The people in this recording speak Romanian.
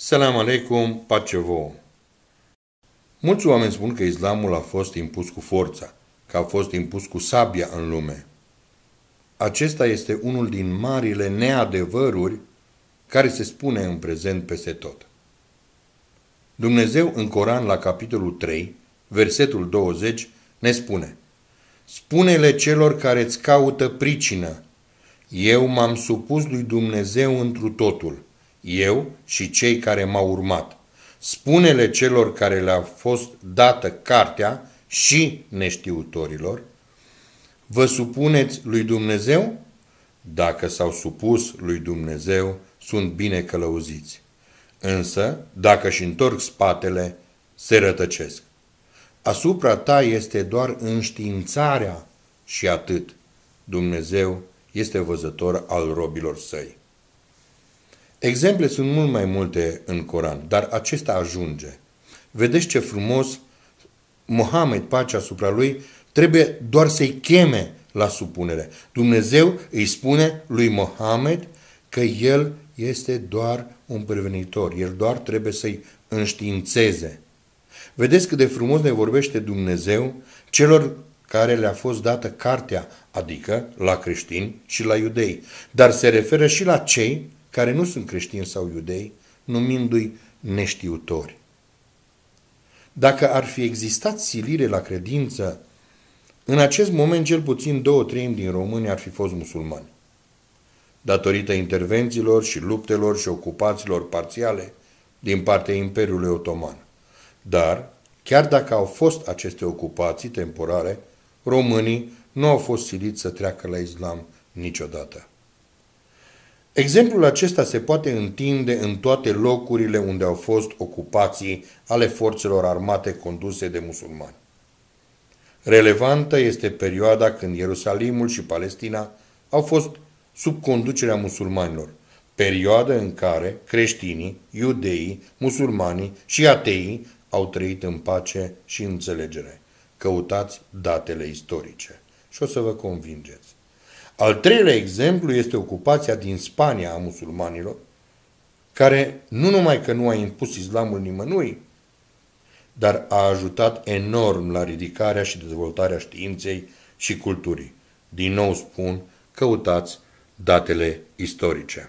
Salam aleikum, pace vouă! Mulți oameni spun că islamul a fost impus cu forța, că a fost impus cu sabia în lume. Acesta este unul din marile neadevăruri care se spune în prezent peste tot. Dumnezeu în Coran la capitolul 3, versetul 20, ne spune Spune-le celor care îți caută pricină, eu m-am supus lui Dumnezeu întru totul – eu și cei care m-au urmat. Spune-le celor care le-a fost dată cartea și neștiutorilor, vă supuneți lui Dumnezeu? Dacă s-au supus lui Dumnezeu, sunt bine călăuziți. Însă, dacă și întorc spatele, se rătăcesc. Asupra ta este doar înștiințarea și atât. Dumnezeu este văzător al robilor săi. Exemple sunt mult mai multe în Coran, dar acesta ajunge. Vedeți ce frumos Mohamed, pacea asupra lui, trebuie doar să-i cheme la supunere. Dumnezeu îi spune lui Mohamed că el este doar un prevenitor, el doar trebuie să-i înștiințeze. Vedeți cât de frumos ne vorbește Dumnezeu celor care le-a fost dată cartea, adică la creștini și la iudei, dar se referă și la cei care nu sunt creștini sau iudei, numindu-i neștiutori. Dacă ar fi existat silire la credință, în acest moment cel puțin două treimi din români ar fi fost musulmani. Datorită intervențiilor și luptelor și ocupațiilor parțiale din partea Imperiului Otoman. Dar, chiar dacă au fost aceste ocupații temporare, românii nu au fost siliți să treacă la islam niciodată. Exemplul acesta se poate întinde în toate locurile unde au fost ocupații ale forțelor armate conduse de musulmani. Relevantă este perioada când Ierusalimul și Palestina au fost sub conducerea musulmanilor, perioadă în care creștinii, iudeii, musulmanii și ateii au trăit în pace și înțelegere. Căutați datele istorice și o să vă convingeți. Al treilea exemplu este ocupația din Spania a musulmanilor, care nu numai că nu a impus islamul nimănui, dar a ajutat enorm la ridicarea și dezvoltarea științei și culturii. Din nou spun, căutați datele istorice.